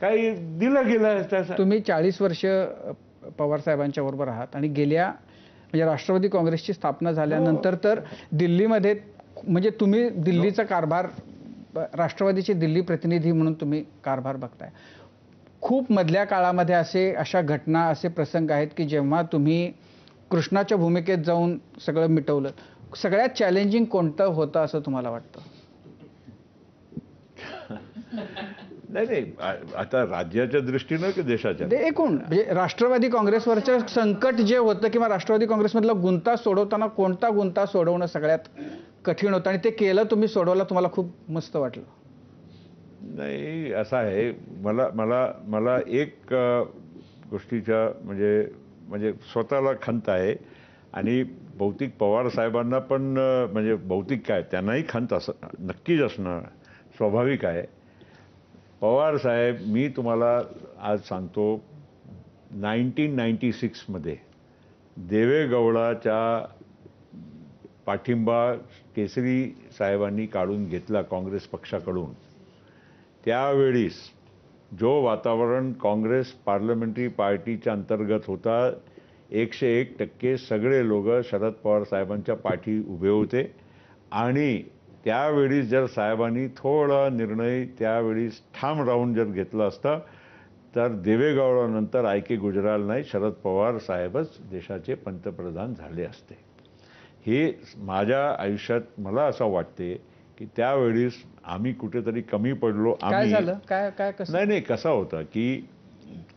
काही दिलं गेलं असतं तुम्ही चाळीस वर्ष पवार साहेबांच्या बरोबर आहात आणि गेल्या म्हणजे राष्ट्रवादी काँग्रेसची स्थापना झाल्यानंतर हो. तर दिल्लीमध्ये म्हणजे तुम्ही हो. दिल्लीचा कारभार राष्ट्रवादीचे दिल्ली प्रतिनिधी म्हणून तुम्ही कारभार बघताय खूप मधल्या काळामध्ये असे अशा घटना असे प्रसंग आहेत की जेव्हा तुम्ही कृष्णाच्या भूमिकेत जाऊन सगळं मिटवलं सगळ्यात चॅलेंजिंग कोणतं होतं असं तुम्हाला वाटतं नाही नाही आता राज्याच्या दृष्टीनं की देशाच्या एकूण म्हणजे राष्ट्रवादी काँग्रेसवरचं संकट जे होतं किंवा राष्ट्रवादी काँग्रेसमधला गुंता सोडवताना कोणता गुंता सोडवणं सगळ्यात कठीण होतं आणि ते केलं तुम्ही सोडवलं तुम्हाला खूप मस्त वाटलं नाही असं आहे मला मला मला एक गोष्टीच्या म्हणजे म्हणजे स्वतःला खंत आहे आणि भौतिक पवार साहेबांना पण म्हणजे भौतिक काय त्यांनाही खंत असं नक्कीच असणं स्वाभाविक आहे पवार साहेब मी तुम्हाला आज सांगतो नाईन्टीन नाईन्टी सिक्समध्ये देवेगौडाच्या पाठिंबा केसरी साहेबांनी काढून घेतला काँग्रेस पक्षाकडून त्यावेळीस जो वातावरण काँग्रेस पार्लमेंटरी पार्टीच्या अंतर्गत होता एकशे एक टक्के सगळे लोक शरद पवार साहेबांच्या पाठी उभे होते आणि त्यावेळी जर साहेबांनी थोडा निर्णय त्यावेळी ठाम राहून जर घेतला असता तर देवेगौडानंतर आय के गुजराल नाही शरद पवार साहेबच देशाचे पंतप्रधान झाले असते हे माझ्या आयुष्यात मला असं वाटते की त्यावेळीस आम्ही कुठेतरी कमी पडलो आम्ही काय काय नाही नाही कसा होता की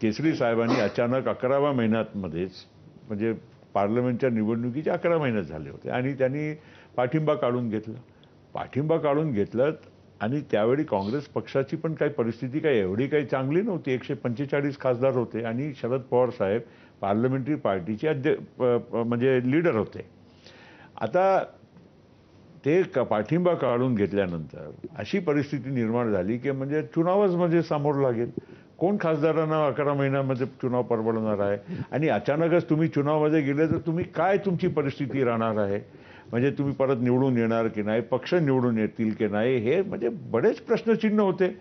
केसरी साहेबांनी अचानक अकराव्या महिन्यात मध्येच म्हणजे पार्लमेंटच्या निवडणुकीच्या अकरा महिन्यात झाले होते आणि त्यांनी पाठिंबा काढून घेतला पाठिंबा काढून घेतलात आणि त्यावेळी काँग्रेस पक्षाची पण काही परिस्थिती काही एवढी काही चांगली नव्हती एकशे पंचेचाळीस खासदार होते आणि शरद पवार साहेब पार्लमेंटरी पार्टीचे अध्य म्हणजे लीडर होते आता ते पाठिंबा काढून घेतल्यानंतर अशी परिस्थिती निर्माण झाली की म्हणजे चुनावच म्हणजे समोर लागेल कोण खासदारांना अकरा महिन्यामध्ये चुनाव परवडणार आहे आणि अचानकच तुम्ही चुनावमध्ये गेले तर तुम्ही काय तुमची परिस्थिती राहणार आहे म्हणजे तुम्ही परत निवडून येणार की नाही पक्ष निवडून येतील की नाही हे म्हणजे बरेच प्रश्नचिन्ह होते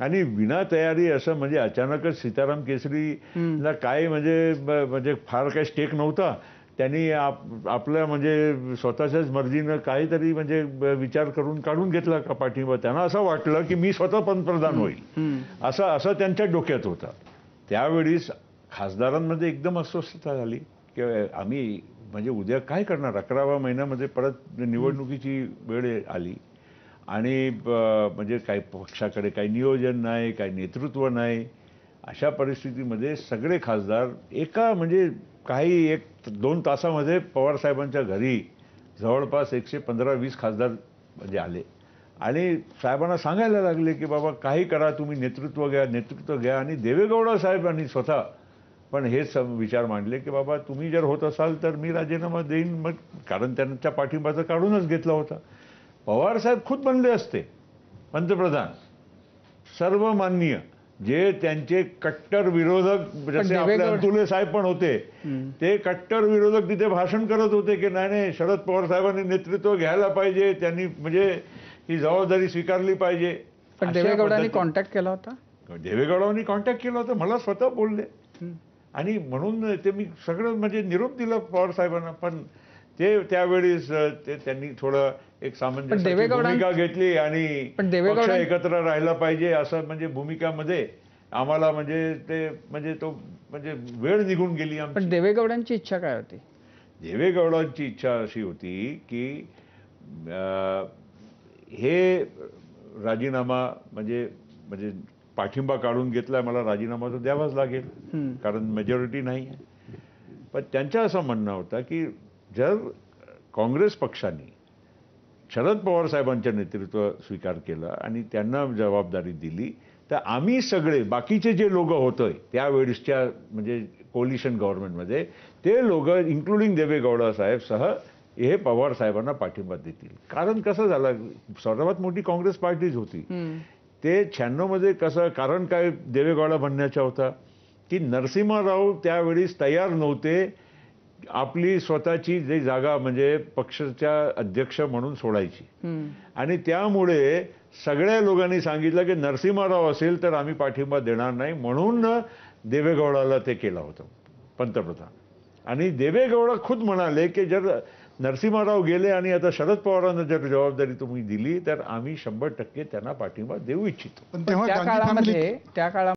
आणि विना तयारी असं म्हणजे अचानकच सीताराम केसरीला काय म्हणजे म्हणजे फार काही स्टेक नव्हता त्यांनी आप आपल्या म्हणजे स्वतःच्याच मर्जीनं काहीतरी म्हणजे विचार करून काढून घेतला का पाठिंबा त्यांना असं वाटलं की मी स्वतः पंतप्रधान होईल असं असं त्यांच्या डोक्यात होता त्यावेळीस खासदारांमध्ये एकदम अस्वस्थता झाली की आम्ही म्हणजे उद्या काय करणार अकरावा महिन्यामध्ये परत निवडणुकीची वेळ आली आणि म्हणजे काही पक्षाकडे काही नियोजन नाही काही नेतृत्व नाही अशा परिस्थितीमध्ये सगळे खासदार एका म्हणजे काही एक दोन तासामध्ये पवारसाहेबांच्या घरी जवळपास एकशे पंधरा वीस खासदार म्हणजे आले आणि साहेबांना सांगायला लागले की बाबा काही करा तुम्ही नेतृत्व घ्या नेतृत्व घ्या आणि देवेगौडा साहेबांनी स्वतः पण हेच विचार मांडले की बाबा तुम्ही जर होत असाल तर मी राजीनामा देईन मग कारण त्यांच्या पाठिंबाचं काढूनच घेतला होता पवार साहेब खुद बनले असते पंतप्रधान सर्वमान्य जे त्यांचे कट्टर विरोधक जसे आपले साहेब पण होते ते कट्टर विरोधक तिथे भाषण करत होते की नाही नाही शरद पवार साहेबांनी नेतृत्व घ्यायला पाहिजे त्यांनी म्हणजे ही जबाबदारी स्वीकारली पाहिजे कॉन्टॅक्ट केला होता देवेगौडांनी कॉन्टॅक्ट केला होता मला स्वतः बोलले आणि म्हणून ते मी सगळं म्हणजे निरोप दिलं पवार साहेबांना पण ते त्यावेळेस ते त्यांनी थोडं एक सामान्य भूमिका घेतली आणि पक्ष एकत्र राहिला पाहिजे असं म्हणजे भूमिकामध्ये आम्हाला म्हणजे ते म्हणजे तो म्हणजे वेळ निघून गेली पण देवेगौडांची इच्छा काय होती देवेगौडांची इच्छा अशी होती की हे राजीनामा म्हणजे म्हणजे पाठिंबा काढून घेतलाय मला राजीनामा तर द्यावाच लागेल कारण मेजॉरिटी नाही पण त्यांच्या असं म्हणणं होतं की जर काँग्रेस पक्षाने शरद पवार साहेबांचे नेतृत्व स्वीकार केलं आणि त्यांना जबाबदारी दिली तर आम्ही सगळे बाकीचे जे लोक होतोय त्यावेळेसच्या म्हणजे कोलिशन गव्हर्नमेंटमध्ये ते लोक इन्क्लुडिंग गौडा साहेब सह हे पवार साहेबांना पाठिंबा देतील कारण कसं झालं सर्वात मोठी काँग्रेस पार्टीच होती ते शहाण्णवमध्ये कसं कारण काय देवेगौडा म्हणण्याचा होता की नरसिंहराव त्यावेळीस तयार नव्हते आपली स्वतःची जी जागा म्हणजे पक्षाच्या अध्यक्ष म्हणून सोडायची आणि त्यामुळे सगळ्या लोकांनी सांगितलं की नरसिंहराव असेल तर आम्ही पाठिंबा देणार नाही म्हणून देवेगौडाला ते केलं होतं पंतप्रधान आणि देवेगौडा खुद म्हणाले की जर नरसिंहराव गेले आणि आता शरद पवारांना जर जबाबदारी तुम्ही दिली तर आम्ही शंभर टक्के त्यांना पाठिंबा देऊ इच्छितो त्या काळामध्ये त्या काळामध्ये